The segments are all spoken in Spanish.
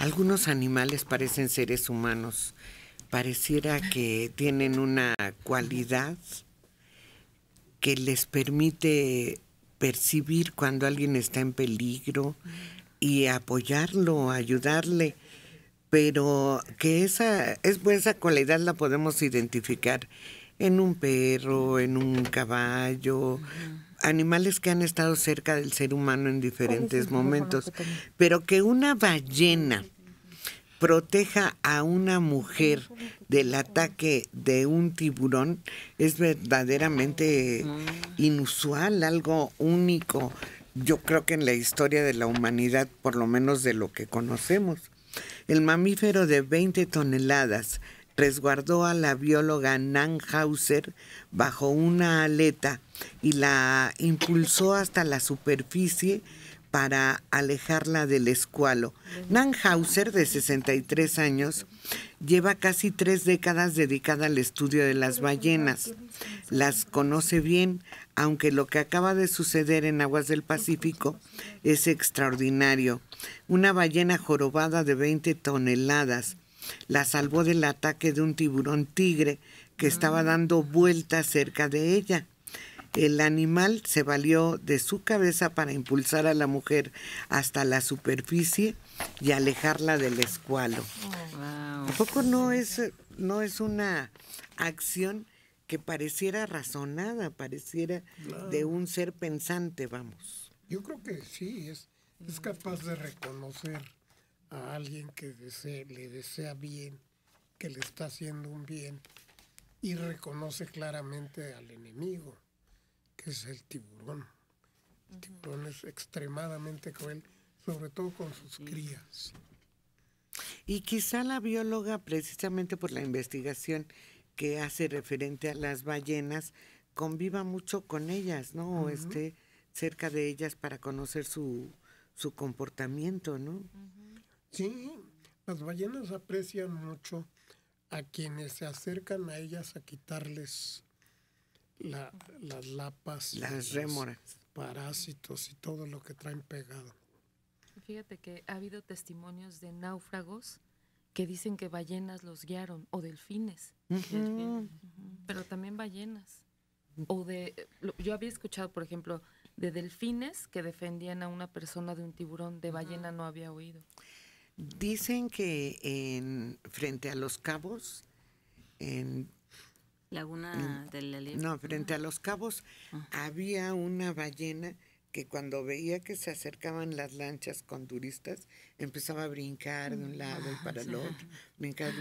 Algunos animales parecen seres humanos. Pareciera que tienen una cualidad que les permite percibir cuando alguien está en peligro y apoyarlo, ayudarle, pero que esa, es, cualidad la podemos identificar en un perro, en un caballo, animales que han estado cerca del ser humano en diferentes momentos, pero que una ballena proteja a una mujer del ataque de un tiburón es verdaderamente mm. inusual, algo único, yo creo que en la historia de la humanidad, por lo menos de lo que conocemos. El mamífero de 20 toneladas resguardó a la bióloga Nan Hauser bajo una aleta y la impulsó hasta la superficie para alejarla del escualo. Nan Hauser, de 63 años, lleva casi tres décadas dedicada al estudio de las ballenas. Las conoce bien, aunque lo que acaba de suceder en aguas del Pacífico es extraordinario. Una ballena jorobada de 20 toneladas la salvó del ataque de un tiburón tigre que estaba ah. dando vueltas cerca de ella. El animal se valió de su cabeza para impulsar a la mujer hasta la superficie y alejarla del escualo. tampoco oh, poco no es, no es una acción que pareciera razonada, pareciera de un ser pensante, vamos? Yo creo que sí, es capaz de reconocer a alguien que le desea bien, que le está haciendo un bien y reconoce claramente al enemigo, que es el tiburón. El tiburón es extremadamente cruel, sobre todo con sus crías. Y quizá la bióloga, precisamente por la investigación que hace referente a las ballenas, conviva mucho con ellas, ¿no? esté cerca de ellas para conocer su, su comportamiento, ¿no? Sí, las ballenas aprecian mucho a quienes se acercan a ellas a quitarles las lapas, las rémoras, parásitos y todo lo que traen pegado. Fíjate que ha habido testimonios de náufragos que dicen que ballenas los guiaron o delfines, pero también ballenas. O de, yo había escuchado, por ejemplo, de delfines que defendían a una persona de un tiburón, de ballena no había oído. Dicen que en frente a los cabos, en Laguna de No, frente a los cabos había una ballena que cuando veía que se acercaban las lanchas con turistas, empezaba a brincar de un mm, lado y para el otro, brincar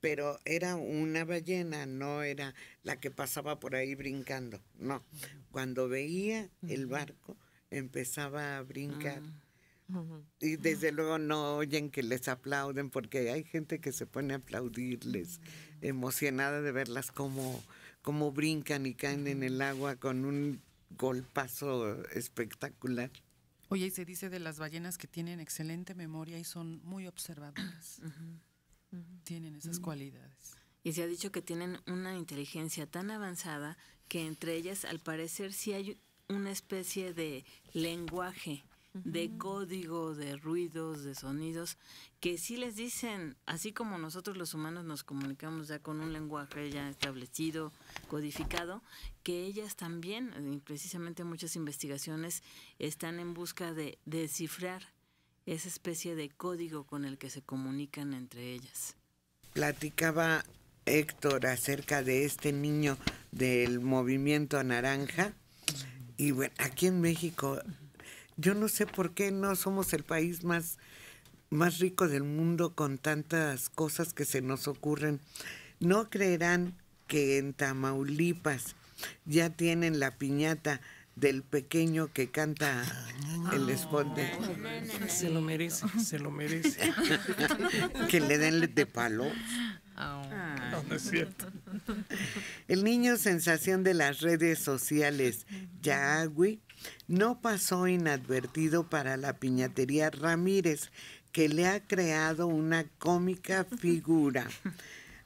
Pero era una ballena, no era la que pasaba por ahí brincando, no. Cuando veía el barco, empezaba a brincar. Ah. Y desde luego no oyen que les aplauden porque hay gente que se pone a aplaudirles, emocionada de verlas como, brincan y caen en el agua con un golpazo espectacular. Oye, y se dice de las ballenas que tienen excelente memoria y son muy observadoras. Tienen esas cualidades y se ha dicho que tienen una inteligencia tan avanzada que entre ellas al parecer sí hay una especie de lenguaje de código, de ruidos, de sonidos, que sí les dicen, así como nosotros los humanos nos comunicamos ya con un lenguaje ya establecido, codificado, que ellas también, eh, precisamente muchas investigaciones, están en busca de descifrar esa especie de código con el que se comunican entre ellas. Platicaba Héctor acerca de este niño del movimiento naranja. Y bueno, aquí en México yo no sé por qué no somos el país más, más rico del mundo con tantas cosas que se nos ocurren. No creerán que en Tamaulipas ya tienen la piñata del pequeño que canta el esponde. Se lo merece, se lo merece. que le den de palo. Ah. No, no es cierto. El niño sensación de las redes sociales, Yahweh, no pasó inadvertido para la piñatería Ramírez, que le ha creado una cómica figura.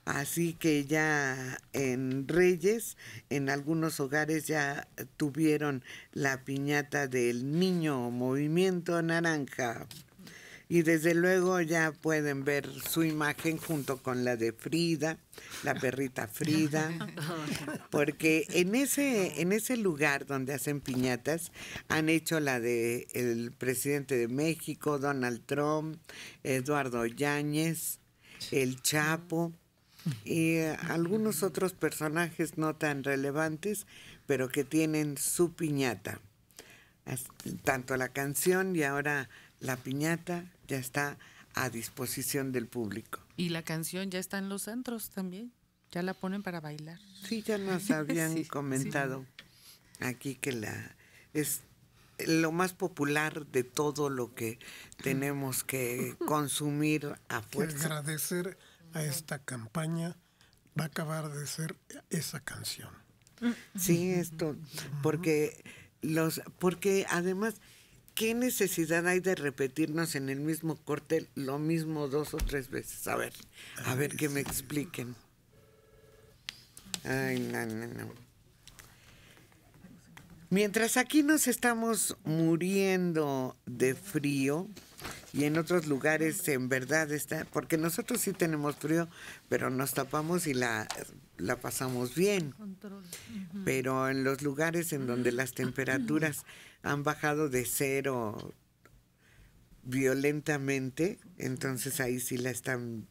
Así que ya en Reyes, en algunos hogares ya tuvieron la piñata del niño movimiento naranja y desde luego ya pueden ver su imagen junto con la de Frida, la perrita Frida, porque en ese, en ese lugar donde hacen piñatas han hecho la de el presidente de México, Donald Trump, Eduardo Yáñez, el Chapo y algunos otros personajes no tan relevantes, pero que tienen su piñata. Tanto la canción y ahora la piñata ya está a disposición del público. Y la canción ya está en los centros también, ya la ponen para bailar. Sí, ya nos habían comentado aquí que la es lo más popular de todo lo que tenemos que consumir a fuerza. agradecer a esta campaña va a acabar de ser esa canción. Sí, esto, porque los, porque además ¿qué necesidad hay de repetirnos en el mismo corte lo mismo dos o tres veces? A ver, a ver que me expliquen. Ay, no, no, no. Mientras aquí nos estamos muriendo de frío, y en otros lugares en verdad está, porque nosotros sí tenemos frío, pero nos tapamos y la, la pasamos bien. Pero en los lugares en donde las temperaturas han bajado de cero violentamente, entonces ahí sí la están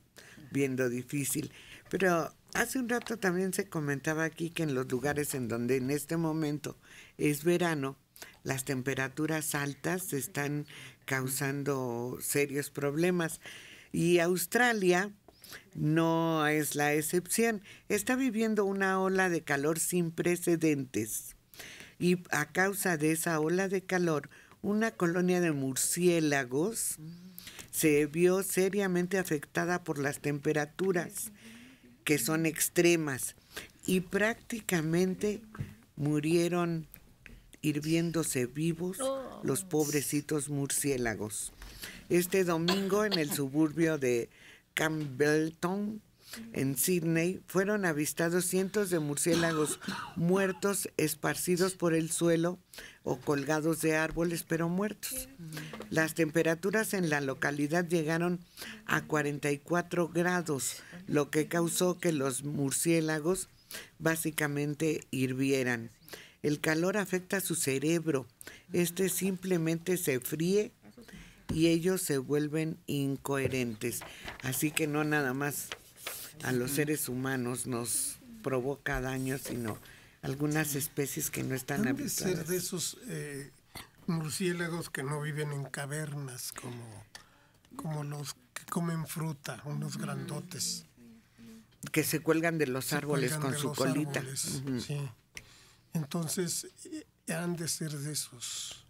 viendo difícil. Pero hace un rato también se comentaba aquí que en los lugares en donde en este momento es verano, las temperaturas altas están causando serios problemas. Y Australia no es la excepción. Está viviendo una ola de calor sin precedentes. Y a causa de esa ola de calor, una colonia de murciélagos se vio seriamente afectada por las temperaturas, que son extremas, y prácticamente murieron hirviéndose vivos oh. los pobrecitos murciélagos. Este domingo en el suburbio de Campbellton, en Sydney, fueron avistados cientos de murciélagos muertos, esparcidos por el suelo o colgados de árboles, pero muertos. Las temperaturas en la localidad llegaron a 44 grados, lo que causó que los murciélagos básicamente hirvieran. El calor afecta a su cerebro. Este simplemente se fríe y ellos se vuelven incoherentes. Así que no nada más a los seres humanos nos provoca daño, sino algunas especies que no están habitadas. de ser de esos eh, murciélagos que no viven en cavernas, como, como los que comen fruta, unos grandotes. Que se cuelgan de los árboles con su colita. Entonces, eh, han de ser de esos.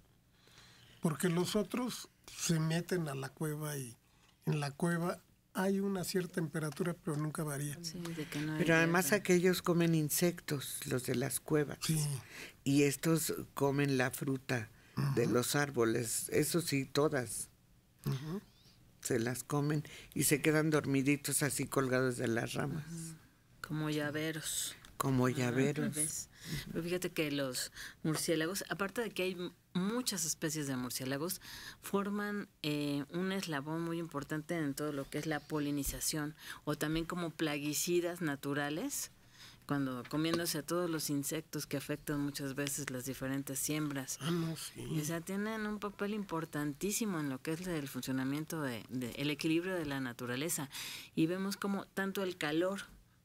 Porque los otros se meten a la cueva y en la cueva hay una cierta temperatura, pero nunca varía. pero además aquellos comen insectos, los de las cuevas. Y estos comen la fruta de los árboles, eso sí, todas. Se las comen y se quedan dormiditos así colgados de las ramas. Como llaveros. Como llaveros. fíjate que los murciélagos, aparte de que hay muchas especies de murciélagos, forman eh, un eslabón muy importante en todo lo que es la polinización o también como plaguicidas naturales cuando comiéndose a todos los insectos que afectan muchas veces las diferentes siembras. Ah, sí. O sea, tienen un papel importantísimo en lo que es el funcionamiento, de, de, el equilibrio de la naturaleza. Y vemos como tanto el calor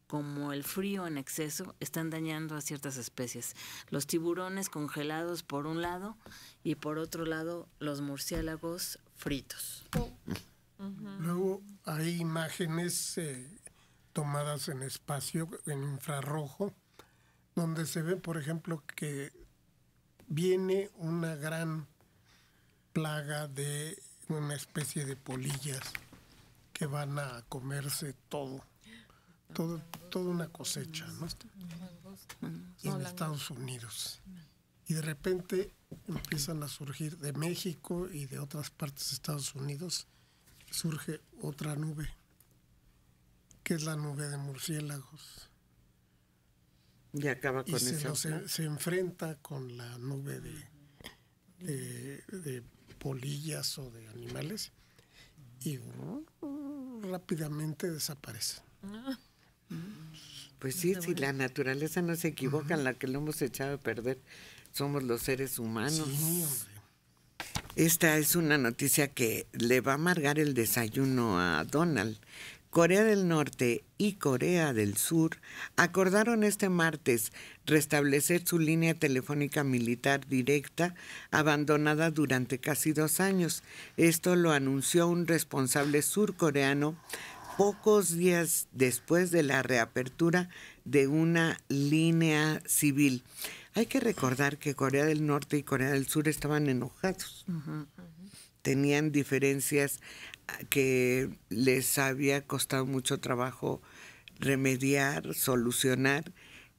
como el frío en exceso están dañando a ciertas especies. Los tiburones congelados por un lado y por otro lado los murciélagos fritos. Luego hay imágenes eh, tomadas en espacio, en infrarrojo, donde se ve, por ejemplo, que viene una gran plaga de una especie de polillas que van a comerse todo todo, toda una cosecha, ¿no? En Estados Unidos. Y de repente empiezan a surgir de México y de otras partes de Estados Unidos, surge otra nube, que es la nube de murciélagos. Y acaba con se, eso. Se, enfrenta con la nube de, polillas o de animales y uh, rápidamente desaparece ah. Pues sí, si la naturaleza no se equivoca, en la que lo hemos echado a perder somos los seres humanos. Esta es una noticia que le va a amargar el desayuno a Donald. Corea del Norte y Corea del Sur acordaron este martes restablecer su línea telefónica militar directa abandonada durante casi dos años. Esto lo anunció un responsable surcoreano pocos días después de la reapertura de una línea civil. Hay que recordar que Corea del Norte y Corea del Sur estaban enojados. Tenían diferencias ah, que les había costado mucho trabajo remediar, solucionar.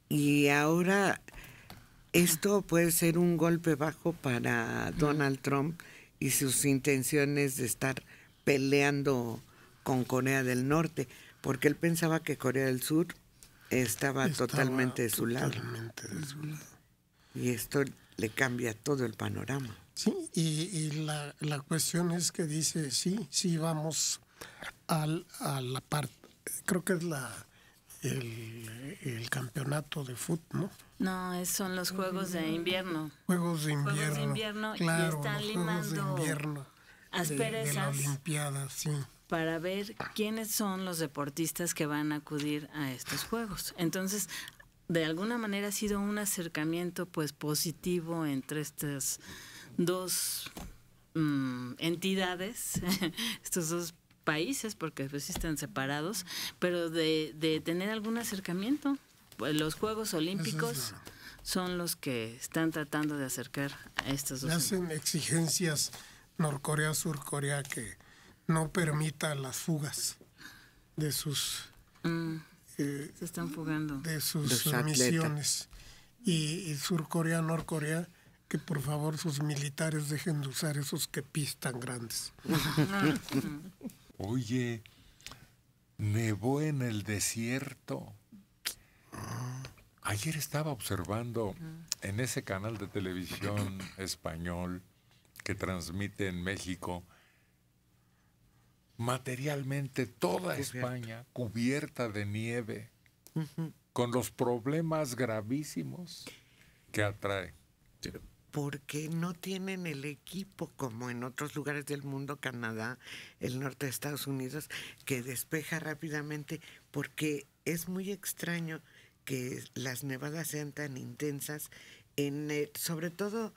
Y ahora esto puede ser un golpe bajo para Donald Trump y sus intenciones de estar peleando con Corea del Norte, porque él pensaba que Corea del Sur estaba, totalmente, de su, totalmente lado. de su Y esto le cambia todo el panorama. Sí, y, la, la, cuestión es que dice, sí, sí, vamos al, a la parte, creo que es la el, campeonato de fútbol, ¿no? No, son los Juegos de Invierno. Juegos de Invierno. Juegos de Invierno y están limando de sí para ver quiénes son los deportistas que van a acudir a estos Juegos. Entonces, de alguna manera ha sido un acercamiento pues positivo entre estas dos mm, entidades, estos dos países, porque pues están separados, pero de, tener algún acercamiento. Pues, los Juegos Olímpicos son los que están tratando de acercar a estas dos. Hacen exigencias Norcorea-Surcorea que no permita las fugas de sus... Mm. Eh, se están fugando. De sus misiones. Y, Corea, Surcorea, Corea, que por favor sus militares dejen de usar esos que tan grandes. Oye, nevó en el desierto. Ah. Ayer estaba observando en ese canal de televisión español que transmite en México materialmente toda España cubierta de nieve, con los problemas gravísimos que atrae. Porque no tienen el equipo como en otros lugares del mundo, Canadá, el norte de Estados Unidos, que despeja rápidamente, porque es muy extraño que las nevadas sean tan intensas, en, sobre todo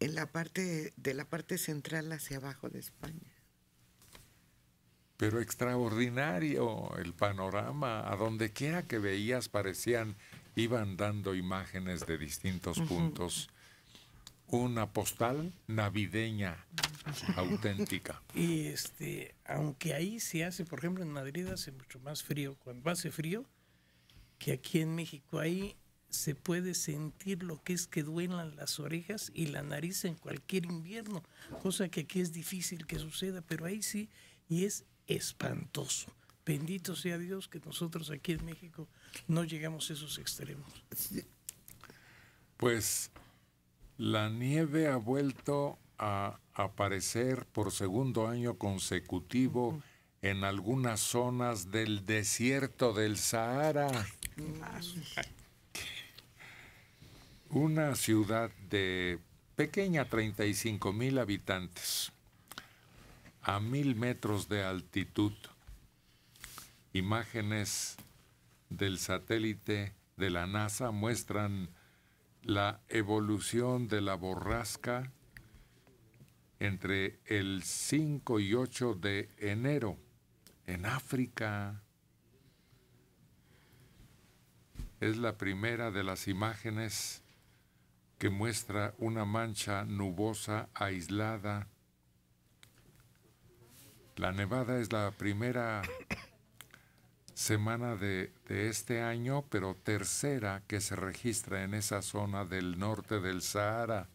en la parte de la parte central hacia abajo de España pero extraordinario el panorama. A donde quiera que veías parecían, iban dando imágenes de distintos puntos. Una postal navideña auténtica. Y este, aunque ahí se hace, por ejemplo, en Madrid hace mucho más frío, cuando hace frío, que aquí en México ahí se puede sentir lo que es que duelan las orejas y la nariz en cualquier invierno, cosa que aquí es difícil que suceda, pero ahí sí, y es espantoso. Bendito sea Dios que nosotros aquí en México no llegamos a esos extremos. Pues la nieve ha vuelto a aparecer por segundo año consecutivo en algunas zonas del desierto del Sahara. Una ciudad de pequeña, 35 mil habitantes a mil metros de altitud. Imágenes del satélite de la NASA muestran la evolución de la borrasca entre el 5 y 8 de enero en África. Es la primera de las imágenes que muestra una mancha nubosa aislada la nevada es la primera semana de, este año, pero tercera que se registra en esa zona del norte del Sahara.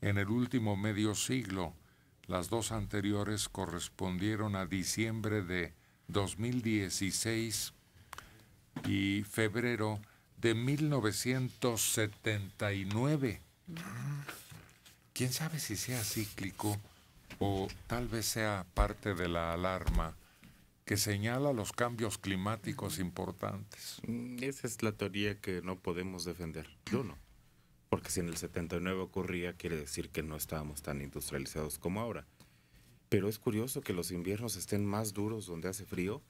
En el último medio siglo, las dos anteriores correspondieron a diciembre de 2016 y febrero de 1979. ¿Quién sabe si sea cíclico? o tal vez sea parte de la alarma que señala los cambios climáticos importantes. Mm, esa es la teoría que no podemos defender. Yo no. Porque si en el 79 ocurría, quiere decir que no estábamos tan industrializados como ahora. Pero es curioso que los inviernos estén más duros donde hace frío,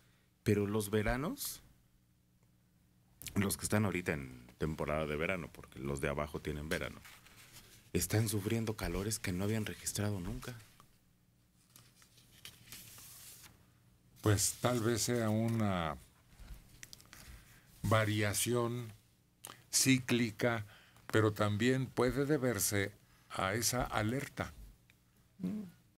pero los veranos, los que están ahorita en temporada de verano, porque los de abajo tienen verano, están sufriendo calores que no habían registrado nunca. pues tal vez sea una variación cíclica, pero también puede deberse a esa alerta. Mm.